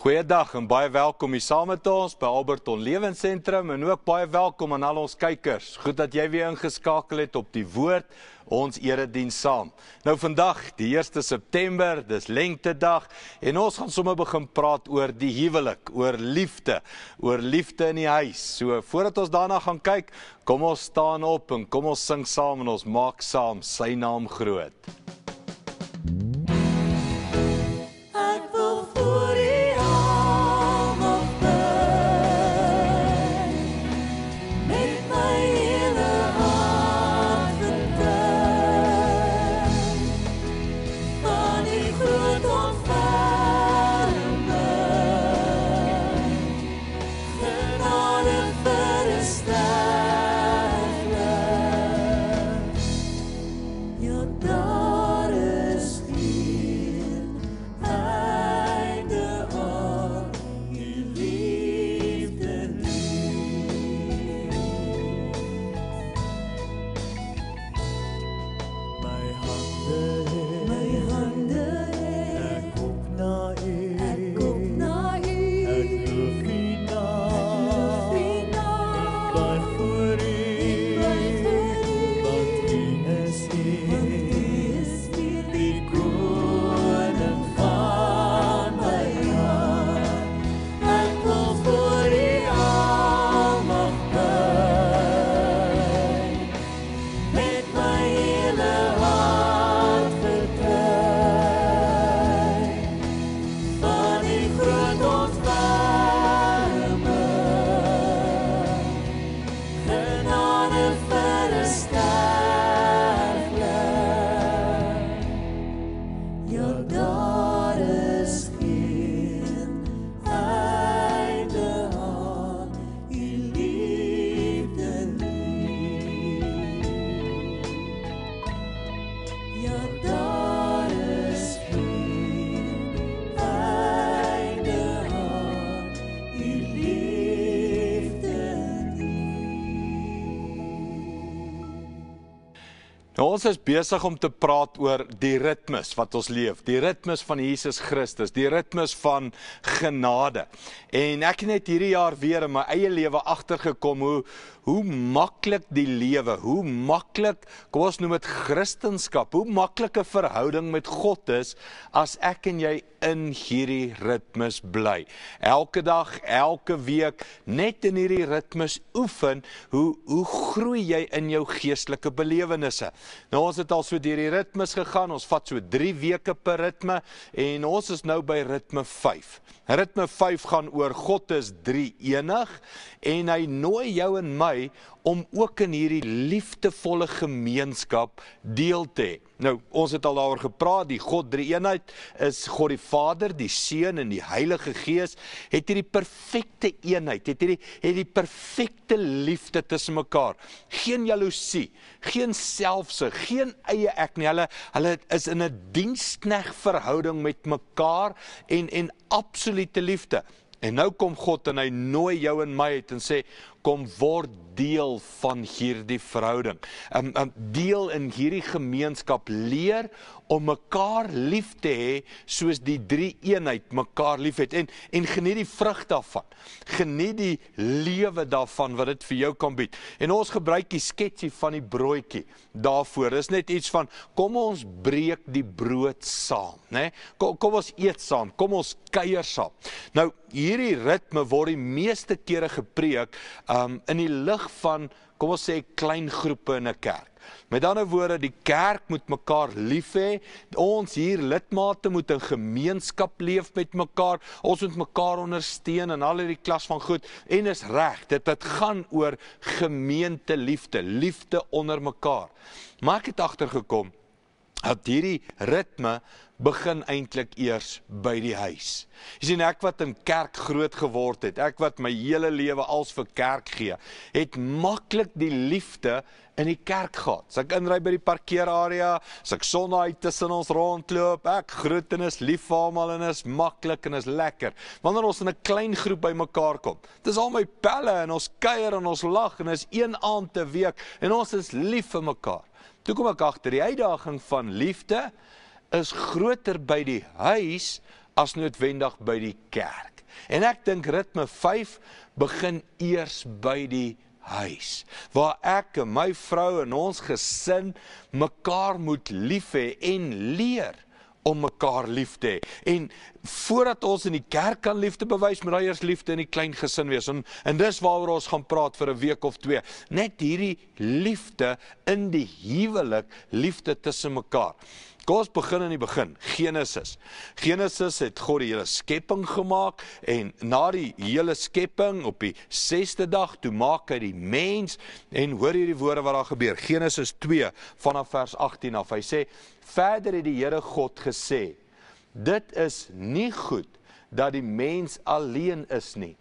Goeiedag en baie welkom hier saam met ons by Alberton Lewensentrum en ook baie welkom aan al ons kykers. Goed dat jy weer ingeskakel het op die woord ons erediens saam. Nou vandag, die 1 September, dis lentedag en ons gaan sommer begin praat oor die huwelik, oor liefde, oor liefde in die huis. So voordat ons daarna gaan kyk, kom ons staan op en kom ons sing saam en ons maak saam sy naam groot. Ons is besig om te praat oor die ritmes wat ons leef, die ritmes van Jesus Christus, die ritmes van genade. En ek het net hierdie jaar weer in my eie lewe agtergekom hoe hoe maklik die lewe, hoe maklik, kom ons noem dit Christendom, hoe maklike verhouding met God is as ek en jy in hierdie ritmes bly. Elke dag, elke week net in hierdie ritmes oefen, hoe hoe groei jy in jou geestelike belewennisse? Nou ons het al so deur die ritmes gegaan. Ons vat so 3 weke per ritme en ons is nou by ritme 5. Ritme 5 gaan oor God is drie enig en hy nooi jou en my om ook in hierdie liefdevolle gemeenskap deel te wees. Nou, ons het al daaroor gepraat, die God Drie-eenheid is God die Vader, die Seun en die Heilige Gees het hierdie perfekte eenheid, het hierdie het die perfekte liefde tussen mekaar. Geen jaloesie, geen selfse, geen eie ek nie. Hulle hulle is in 'n dienskneg verhouding met mekaar en en absolute liefde. En nou kom God en hy nooi jou en my uit en sê, kom word deel van hierdie verhouding. 'n um, um, deel in hierdie gemeenskap leer om mekaar lief te hê soos die drie eenheid mekaar liefhet en en geniet die vrug daarvan. Geniet die lewe daarvan wat dit vir jou kan bied. En ons gebruik die sketsie van die broodjie daarvoor. Dis net iets van kom ons breek die brood saam, né? Nee? Kom, kom ons eet saam, kom ons kuier saam. Nou hierdie ritme word die meeste kere gepreek um in die lig van kom ons sê klein groepe in 'n kerk. Met ander woorde, die kerk moet mekaar lief hê. Ons hier lidmate moet 'n gemeenskap leef met mekaar. Ons moet mekaar ondersteun en al hierdie klas van goed en is reg. Dit dit gaan oor gemeente liefde, liefde onder mekaar. Maar ek het agtergekom dat hierdie ritme begin eintlik eers by die huis. Jy sien ek wat in kerk groot geword het, ek wat my hele lewe als vir kerk gee, het maklik die liefde in die kerk gehad. As ek inry by die parkeerarea, as ek Sondag uit tussen ons rondloop, ek groet en is lief vir almal en is maklik en is lekker. Wanneer ons in 'n klein groep bymekaar kom, dis al my pelle en ons kuier en ons lag en is een aand te week en ons is lief vir mekaar. Toe kom ek agter die uitdaging van liefde is groter by die huis as noodwendig by die kerk. En ek dink ritme 5 begin eers by die huis waar ek en my vrou en ons gesin mekaar moet lief hê en leer om mekaar lief te hê. En voordat ons in die kerk kan liefde bewys, moet daar eers liefde in die klein gesin wees. En en dis waaroor ons gaan praat vir 'n week of twee. Net hierdie liefde in die huwelik, liefde tussen mekaar. Kom ons begin aan die begin, Genesis. Genesis het God die hele skepping gemaak en na die hele skepping op die 6de dag toe maak hy die mens en hoor hierdie woorde wat daar gebeur. Genesis 2 vanaf vers 18 af. Hy sê Verder het die Here God gesê: Dit is nie goed dat die mens alleen is nie.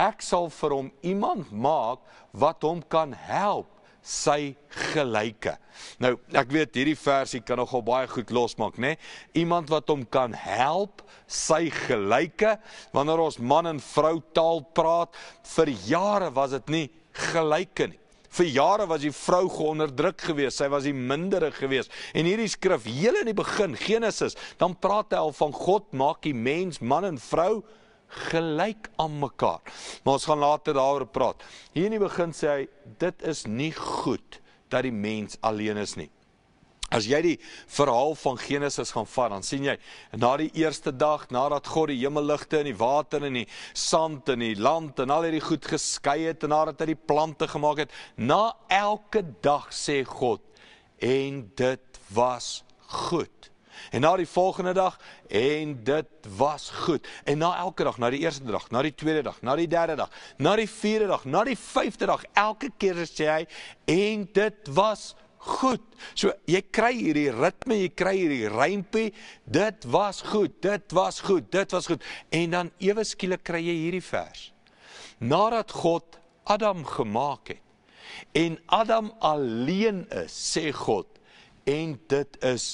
Ek sal vir hom iemand maak wat hom kan help sy gelyke. Nou, ek weet hierdie versie kan nogal baie goed losmaak, né? Nee? Iemand wat hom kan help sy gelyke wanneer ons man en vrou taal praat. Vir jare was dit nie gelyke nie. Vir jare was die vrou geonderdruk geweest, sy was die mindere geweest. En hierdie skrif, heel in die begin, Genesis, dan praat hy al van God maak die mens, man en vrou gelyk aan mekaar. Maar ons gaan later daaroor praat. Hier in die begin sê hy, dit is nie goed dat die mens alleen is nie. As jy die verhaal van Genesis gaan vat, dan sien jy, na die eerste dag, nadat God die hemelligte en die water en die sand en die land en al hierdie goed geskei het en nadat hy die plante gemaak het, na elke dag sê God, en dit was goed. En na die volgende dag en dit was goed. En na elke dag, na die eerste dag, na die tweede dag, na die derde dag, na die vierde dag, na die vyfde dag, elke keer sê hy en dit was goed goed. So jy kry hierdie ritme, jy kry hierdie rympie. Dit was goed, dit was goed, dit was goed. En dan ewe skielik kry jy hierdie vers. Nadat God Adam gemaak het en Adam alleen is, sê God, en dit is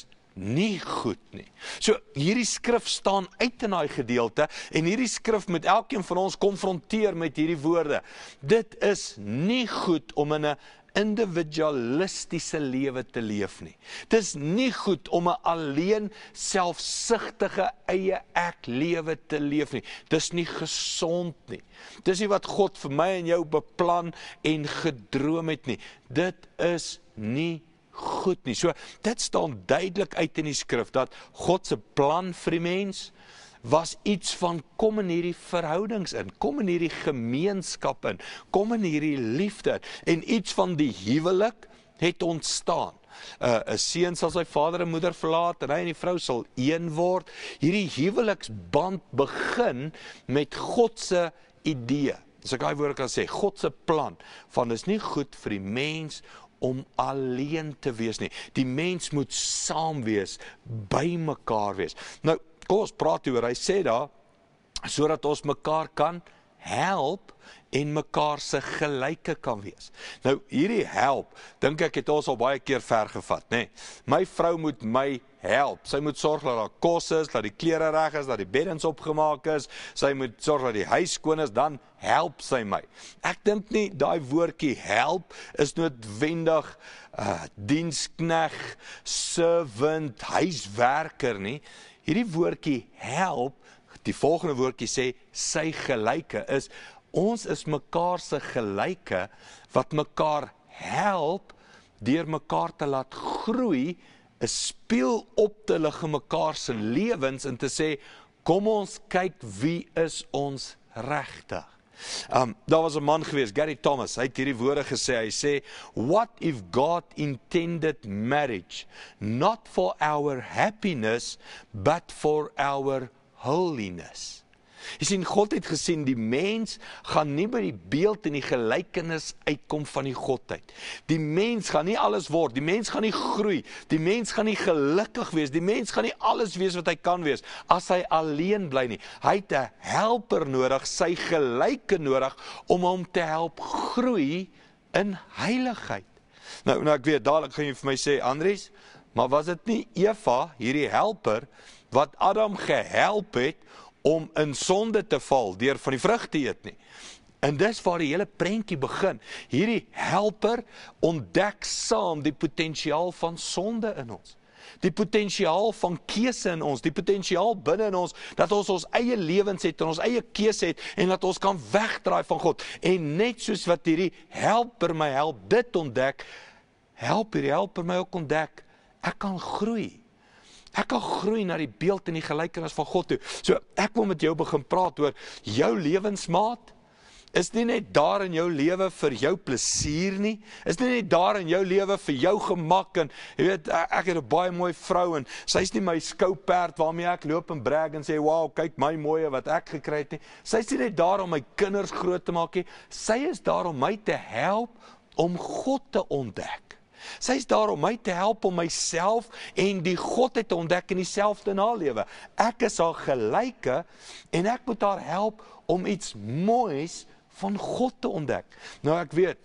nie goed nie. So hierdie skrif staan uit in daai gedeelte en hierdie skrif moet elkeen van ons konfronteer met hierdie woorde. Dit is nie goed om in 'n individualistiese lewe te leef nie. Dis nie goed om 'n alleen selfsugtige eie ek lewe te leef nie. Dis nie gesond nie. Dis nie wat God vir my en jou beplan en gedroom het nie. Dit is nie goed nie. So dit staan duidelik uit in die skrif dat God se plan vir die mens was iets van kom in hierdie verhoudings in, kom in hierdie gemeenskap in, kom in hierdie liefde en iets van die huwelik het ontstaan. 'n uh, 'n seun sal sy vader en moeder verlaat en hy en die vrou sal een word. Hierdie huweliksband begin met God se idee. As ek daai woord kan sê, God se plan van is nie goed vir die mens om alleen te wees nie. Die mens moet saam wees, by mekaar wees. Nou kom ons praat oor. Hy sê daar sodat ons mekaar kan help en mekaar se gelyke kan wees. Nou hierdie help, dink ek het ons al baie keer vergevat, nê. Nee. My vrou moet my help. Sy moet sorg dat daar kos is, dat die klere reg is, dat die beddens opgemaak is. Sy moet sorg dat die huis skoon is, dan help sy my. Ek dink nie daai woordjie help is noodwendig 'n uh, dienskneg, servant, huiswerker nie hierdie woordjie help, die volgende woordjie sê sy gelyke is ons is mekaar se gelyke wat mekaar help deur mekaar te laat groei, 'n spieël op te lig in mekaar se lewens en te sê kom ons kyk wie is ons regtig. Um daar was 'n man gewees, Gary Thomas. Hy het hierdie woorde gesê. Hy sê, "What if God intended marriage not for our happiness, but for our holiness?" Jy sien God het gesien die mens gaan nie by die beeld en die gelykenis uitkom van die godheid. Die mens gaan nie alles word, die mens gaan nie groei, die mens gaan nie gelukkig wees, die mens gaan nie alles wees wat hy kan wees as hy alleen bly nie. Hy het 'n helper nodig, sy gelyke nodig om hom te help groei in heiligheid. Nou nou ek weet dadelik gaan jy vir my sê Andries, maar was dit nie Eva hierdie helper wat Adam gehelp het om in sonde te val deur van die vrug te eet nie. En dis waar die hele prentjie begin. Hierdie helper ontdek saam die potensiaal van sonde in ons. Die potensiaal van keuse in ons, die potensiaal binne in ons dat ons ons eie lewens het en ons eie keuse het en dat ons kan wegdraai van God. En net soos wat hierdie helper my help dit ontdek, help hierdie helper my ook ontdek ek kan groei Ek wil groei na die beeld en die gelykenis van God toe. So ek wil met jou begin praat oor jou lewensmaat. Is nie net daar in jou lewe vir jou plesier nie. Is nie net daar in jou lewe vir jou gemak en jy weet ek het 'n baie mooi vrou en sy's nie my skouperd waarmee ek loop en brag en sê wow, kyk my mooie wat ek gekry het nie. Sy's nie net daar om my kinders groot te maak nie. Sy is daar om my te help om God te ontdek. Sy's daar om my te help om myself en die Godheid te ontdek in dieselfde nalewe. Ek is haar gelyke en ek moet haar help om iets moois van God te ontdek. Nou ek weet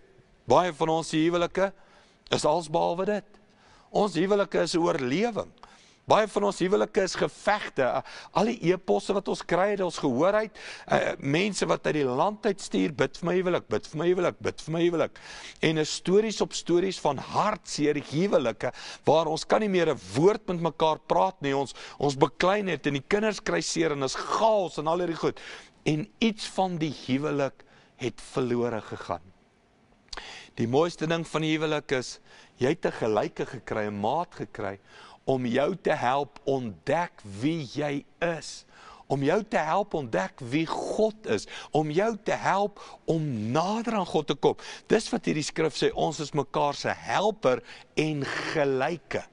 baie van ons huwelike is alsbehalwe dit. Ons huwelike is 'n oorlewing. Baie van ons huwelike is gevegte. Al die e-posse wat ons kry, dit ons gehoor uit, uh, mense wat uit die land uit stuur, bid vir my huwelik, bid vir my huwelik, bid vir my huwelik. En stories op stories van hartseer huwelike waar ons kan nie meer 'n woord met mekaar praat nie. Ons ons beklein het en die kinders kry seer en is chaos en al hierdie goed. En iets van die huwelik het verlore gegaan. Die mooiste ding van die huwelik is jy het 'n gelyke gekry, 'n maat gekry om jou te help ontdek wie jy is om jou te help ontdek wie God is, om jou te help om nader aan God te kom. Dis wat hierdie skrif sê, ons is mekaar se helper en gelyke.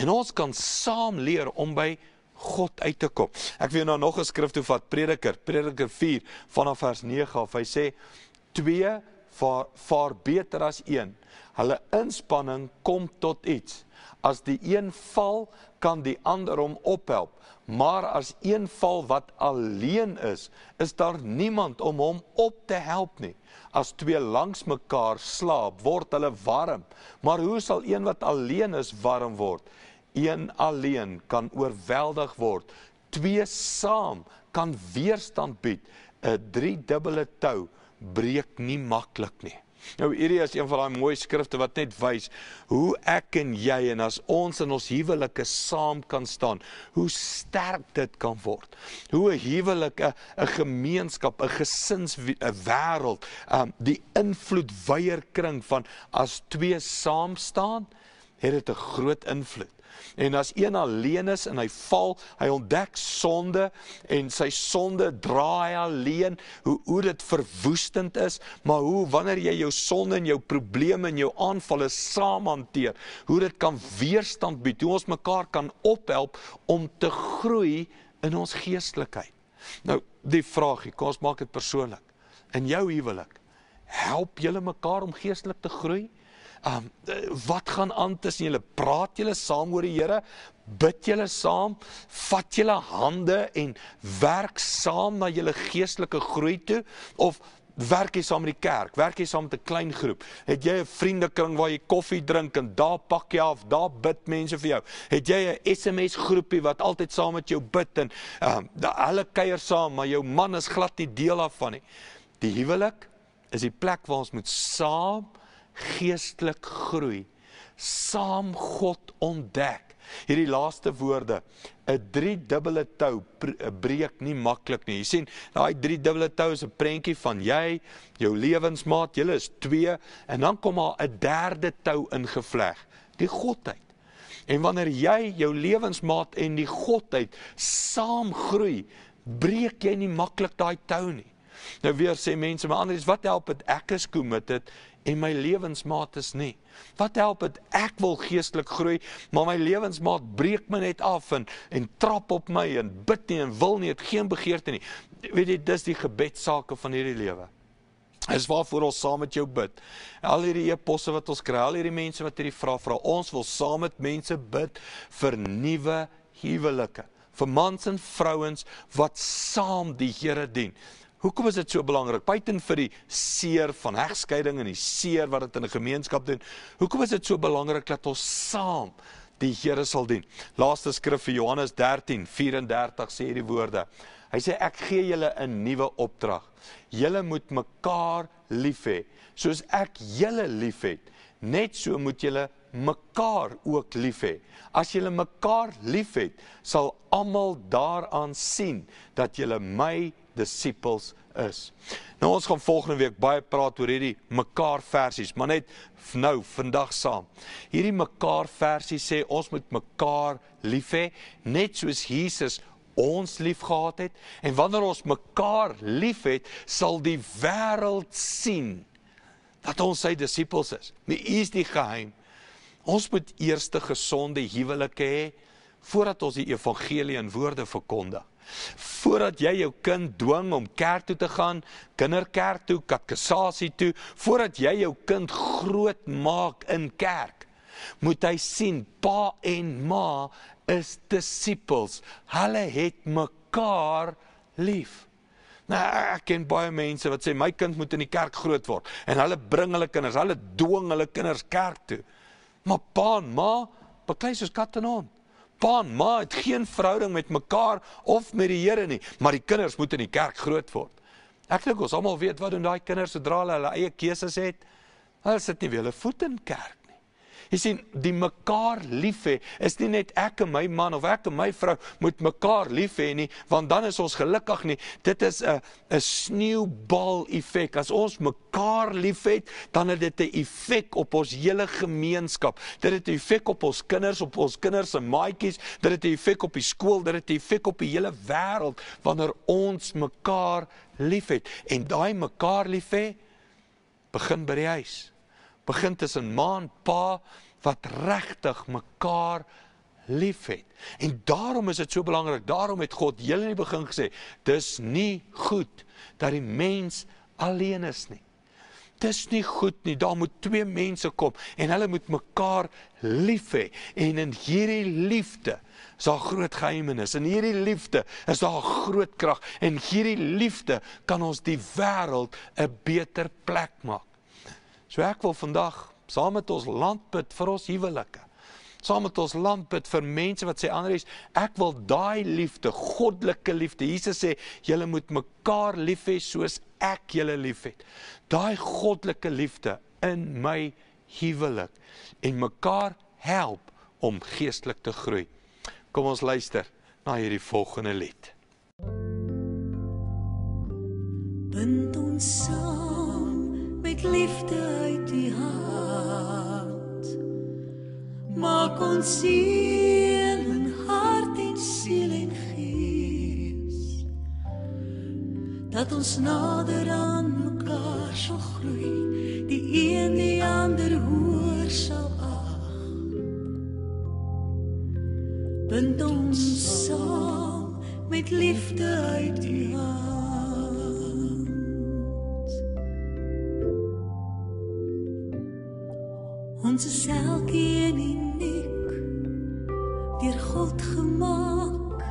En ons kan saam leer om by God uit te kom. Ek wil nou nog 'n skrif toe vat, Prediker, Prediker 4 vanaf vers 9 af. Hy sê: "Twee vaar, vaar beter as een. Hulle inspanning kom tot iets." As die een val, kan die ander hom ophelp. Maar as een val wat alleen is, is daar niemand om hom op te help nie. As twee langs mekaar slaap, word hulle warm. Maar hoe sal een wat alleen is warm word? Een alleen kan oorweldig word. Twee saam kan weerstand bied. 'n Driedubbele tou breek nie maklik nie. Nou hierdie is een van daai mooi skrifte wat net wys hoe ek en jy en as ons in ons huwelike saam kan staan, hoe sterk dit kan word. Hoe 'n huwelik 'n gemeenskap, 'n gesins 'n wêreld, um, die invloed wyeer kring van as twee saam staan, het dit 'n groot invloed. En as een alleen is en hy val, hy ontdek sonde en sy sonde dra hy alleen hoe hoe dit verwoestend is, maar hoe wanneer jy jou sonde en jou probleme en jou aanvalle saam hanteer, hoe dit kan weerstand bied, hoe ons mekaar kan ophelp om te groei in ons geestelikheid. Nou die vraagie, kom ons maak dit persoonlik. In jou huwelik, help julle mekaar om geestelik te groei? um wat gaan aan tussen julle? Praat julle saam oor die Here? Bid julle saam? Vat julle hande en werk saam na julle geestelike groei toe of werk jy saam met die kerk? Werk jy saam met 'n klein groep? Het jy 'n vriendekring waar jy koffie drink en daar pak jy af, daar bid mense vir jou? Het jy 'n SMS groepie wat altyd saam met jou bid en um hulle kuier saam, maar jou man is glad nie deel daarvan nie. Die huwelik is die plek waar ons moet saam geestelik groei, saam God ontdek. Hierdie laaste woorde, 'n driedubbele tou eh, breek nie maklik nie. Jy sien, daai driedubbele tou is 'n prentjie van jy, jou lewensmaat, jy is 2 en dan kom daar 'n derde tou ingevleg, die godheid. En wanneer jy jou lewensmaat en die godheid saam groei, breek jy nie maklik daai tou nie. Nou weer sê mense, maar anders wat help dit ek is committed en my lewensmaat is nie. Wat help dit ek wil geestelik groei, maar my lewensmaat breek my net af en en trap op my en bid nie en wil nie, het geen begeerte nie. Weet jy, dis die gebedsake van hierdie lewe. Dis waarvoor ons saam met jou bid. Al hierdie eposse wat ons kry, al hierdie mense wat hierdie vra vra, ons wil saam met mense bid vir nuwe huwelike vir mans en vrouens wat saam die Here dien. Hoekom is dit so belangrik? Buiten vir die seer van hegskeiding en die seer wat dit in 'n gemeenskap doen. Hoekom is dit so belangrik dat ons saam die Here sal dien? Laaste skrif vir Johannes 13:34 sê hierdie woorde. Hy sê ek gee julle 'n nuwe opdrag. Julle moet mekaar lief hê soos ek julle liefhet. Net so moet julle mekaar ook lief hê. As julle mekaar liefhet, sal almal daaraan sien dat julle my disippels is. Nou ons gaan volgende week baie praat oor hierdie mekaar versies, maar net nou vandag saam. Hierdie mekaar versie sê ons moet mekaar lief hê net soos Jesus ons liefgehad het en wanneer ons mekaar liefhet, sal die wêreld sien dat ons sy disippels is. Nie is die geheim. Ons moet eers 'n gesonde huwelik hê voordat ons die evangelie in woorde verkondig. Voordat jy jou kind dwing om kerk toe te gaan, kinderkerk toe, katkassasie toe, voordat jy jou kind groot maak in kerk, moet hy sien pa en ma is disippels. Hulle het mekaar lief. Nou, ek ken baie mense wat sê my kind moet in die kerk groot word en hulle bring hulle kinders, hulle dwing hulle kinders kerk toe. Maar pa en ma, baie soos kat en hond pa en ma het geen verhouding met mekaar of met die Here nie, maar die kinders moet in die kerk groot word. Ek dink ons almal weet wat doen daai kinders sodra hulle hulle eie keuses het. Hulle sit nie weer hulle voet in kerk Jy sien, die mekaar lief hê is nie net ek en my man of ek en my vrou moet mekaar lief hê nie, want dan is ons gelukkig nie. Dit is 'n 'n sneeubal effek. As ons mekaar liefhet, dan het dit 'n effek op ons hele gemeenskap. Dit het 'n effek op ons kinders, op ons kinders se maatjies, dit het 'n effek op die skool, dit het 'n effek op die hele wêreld wanneer ons mekaar liefhet. En daai mekaar lief hê begin by die huis begin tussen ma en pa wat regtig mekaar liefhet. En daarom is dit so belangrik. Daarom het God heel in die begin gesê, dis nie goed dat die mens alleen is nie. Dis nie goed nie. Daar moet twee mense kom en hulle moet mekaar lief hê. En in hierdie liefde is daar groot geheimenis. In hierdie liefde is daar groot krag en hierdie liefde kan ons die wêreld 'n beter plek maak. So ek wil vandag saam met ons land bid vir ons huwelike. Saam met ons land bid vir mense wat sê anders, ek wil daai liefde, goddelike liefde. Jesus sê, julle moet mekaar lief hê soos ek julle liefhet. Daai goddelike liefde in my huwelik en mekaar help om geestelik te groei. Kom ons luister na hierdie volgende lied. Bind ons saam liefde uit die hart maak ons siel en hart en siel en gees dat ons nader aan mekaar sal groei die een die ander hoor sal ag bind ons saam met liefde uit die hart Ons is elkeen uniek deur God gemaak.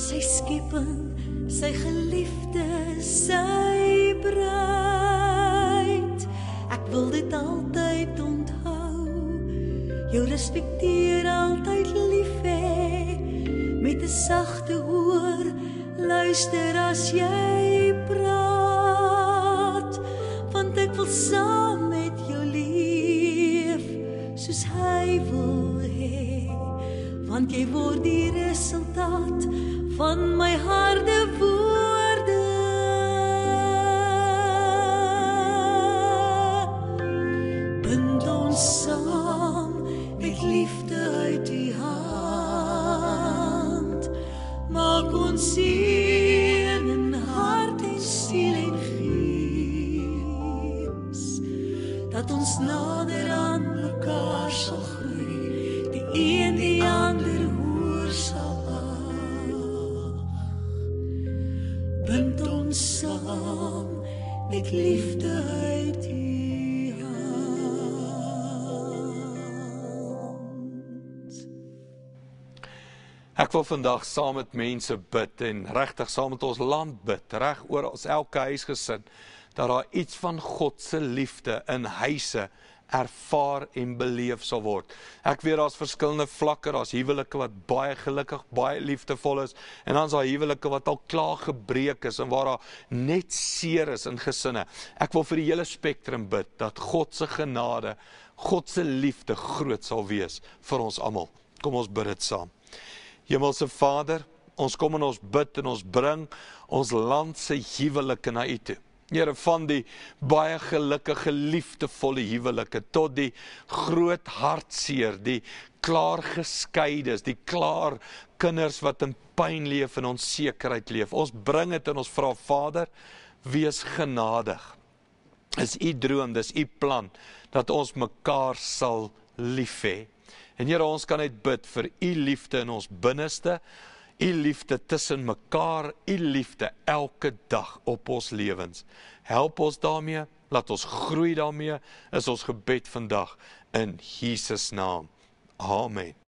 Sy skepping, sy geliefde, sy bruid. Ek wil dit altyd onthou. Jou respekteer altyd lief hê met 'n sagte oor. Luister as jy word die resultaat van Ek wil vandag saam met mense bid en regtig saam met ons land bid, reg oor ons elke huisgesin dat daar iets van God se liefde in huise ervaar en beleef sal word. Ek weet daar's verskillende vlakke, daar's huwelike wat baie gelukkig, baie liefdevol is en dan's daar huwelike wat al klaar gebreek is en waar daar net seer is in gesinne. Ek wil vir die hele spektrum bid dat God se genade, God se liefde groot sal wees vir ons almal. Kom ons bid dit saam. Hemelse Vader, ons kom en ons bid en ons bring ons land se huwelike na U toe. Here van die baie gelukkige liefdevolle huwelike tot die groot hartseer, die klaar geskeides, die klaar kinders wat in pyn leef en onsekerheid leef. Ons bring dit en ons vra Vader, wees genadig. Is u droom, dis u plan dat ons mekaar sal lief hê. En Here, ons kan net bid vir u liefde in ons binneste, u liefde tussen mekaar, u liefde elke dag op ons lewens. Help ons daarmee, laat ons groei daarmee, is ons gebed vandag in Jesus naam. Amen.